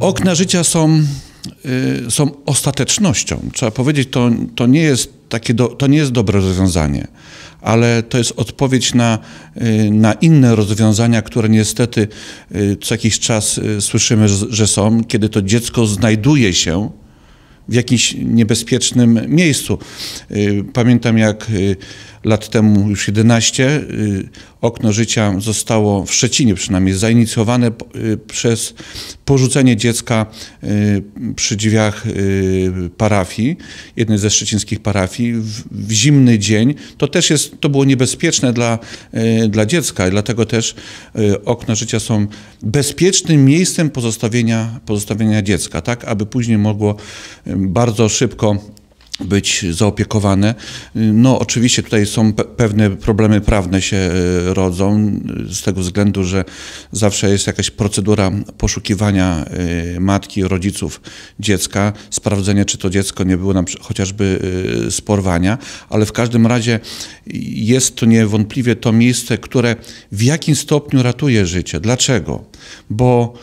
Okna życia są, y, są ostatecznością. Trzeba powiedzieć, to, to, nie jest takie do, to nie jest dobre rozwiązanie, ale to jest odpowiedź na, y, na inne rozwiązania, które niestety y, co jakiś czas y, słyszymy, że, że są, kiedy to dziecko znajduje się w jakimś niebezpiecznym miejscu. Y, pamiętam jak y, lat temu, już 11, Okno Życia zostało w Szczecinie przynajmniej zainicjowane y, przez porzucenie dziecka y, przy drzwiach y, parafii, jednej ze szczecińskich parafii, w zimny dzień. To też jest, to było niebezpieczne dla, dla dziecka i dlatego też Okna Życia są bezpiecznym miejscem pozostawienia, pozostawienia dziecka, tak aby później mogło bardzo szybko być zaopiekowane. No oczywiście tutaj są pewne problemy prawne się e, rodzą e, z tego względu, że zawsze jest jakaś procedura poszukiwania e, matki, rodziców dziecka, sprawdzenie czy to dziecko nie było nam chociażby z porwania, ale w każdym razie jest to niewątpliwie to miejsce, które w jakim stopniu ratuje życie. Dlaczego? Bo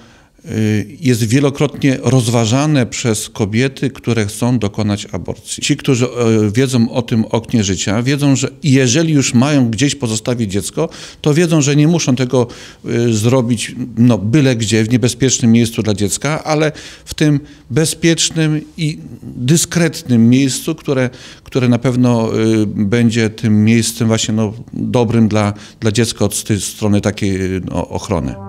Y, jest wielokrotnie rozważane przez kobiety, które chcą dokonać aborcji. Ci, którzy y, wiedzą o tym oknie życia, wiedzą, że jeżeli już mają gdzieś pozostawić dziecko, to wiedzą, że nie muszą tego y, zrobić no, byle gdzie, w niebezpiecznym miejscu dla dziecka, ale w tym bezpiecznym i dyskretnym miejscu, które, które na pewno będzie tym miejscem właśnie no, dobrym dla, dla dziecka od tej strony takiej no, ochrony.